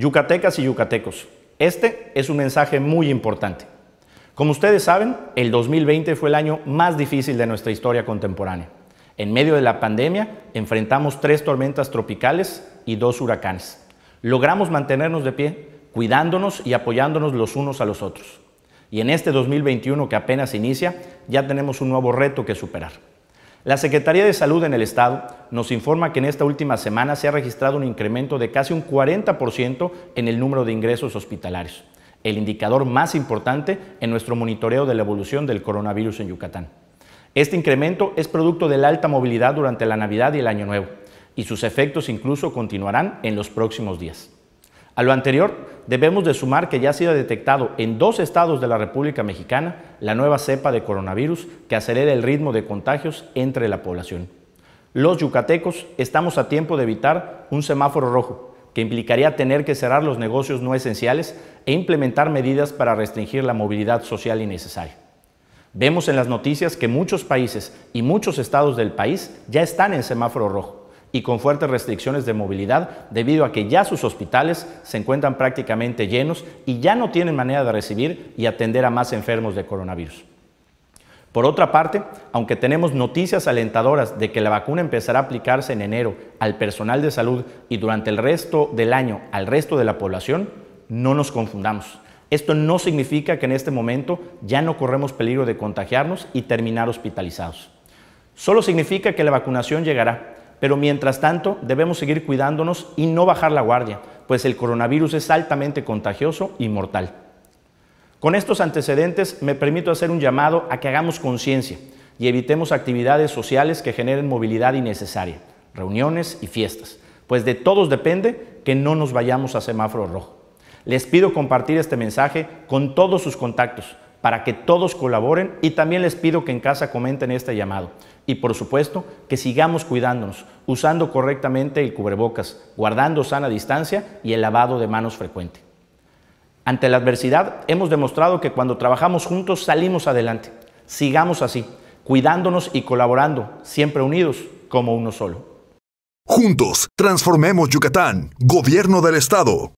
Yucatecas y yucatecos, este es un mensaje muy importante. Como ustedes saben, el 2020 fue el año más difícil de nuestra historia contemporánea. En medio de la pandemia, enfrentamos tres tormentas tropicales y dos huracanes. Logramos mantenernos de pie, cuidándonos y apoyándonos los unos a los otros. Y en este 2021 que apenas inicia, ya tenemos un nuevo reto que superar. La Secretaría de Salud en el Estado nos informa que en esta última semana se ha registrado un incremento de casi un 40% en el número de ingresos hospitalarios, el indicador más importante en nuestro monitoreo de la evolución del coronavirus en Yucatán. Este incremento es producto de la alta movilidad durante la Navidad y el Año Nuevo, y sus efectos incluso continuarán en los próximos días. A lo anterior, debemos de sumar que ya ha sido detectado en dos estados de la República Mexicana la nueva cepa de coronavirus que acelera el ritmo de contagios entre la población. Los yucatecos estamos a tiempo de evitar un semáforo rojo, que implicaría tener que cerrar los negocios no esenciales e implementar medidas para restringir la movilidad social innecesaria. Vemos en las noticias que muchos países y muchos estados del país ya están en semáforo rojo y con fuertes restricciones de movilidad debido a que ya sus hospitales se encuentran prácticamente llenos y ya no tienen manera de recibir y atender a más enfermos de coronavirus. Por otra parte, aunque tenemos noticias alentadoras de que la vacuna empezará a aplicarse en enero al personal de salud y durante el resto del año al resto de la población, no nos confundamos. Esto no significa que en este momento ya no corremos peligro de contagiarnos y terminar hospitalizados. Solo significa que la vacunación llegará pero mientras tanto, debemos seguir cuidándonos y no bajar la guardia, pues el coronavirus es altamente contagioso y mortal. Con estos antecedentes, me permito hacer un llamado a que hagamos conciencia y evitemos actividades sociales que generen movilidad innecesaria, reuniones y fiestas, pues de todos depende que no nos vayamos a semáforo rojo. Les pido compartir este mensaje con todos sus contactos para que todos colaboren y también les pido que en casa comenten este llamado. Y por supuesto, que sigamos cuidándonos, usando correctamente el cubrebocas, guardando sana distancia y el lavado de manos frecuente. Ante la adversidad, hemos demostrado que cuando trabajamos juntos salimos adelante. Sigamos así, cuidándonos y colaborando, siempre unidos como uno solo. Juntos, transformemos Yucatán, Gobierno del Estado.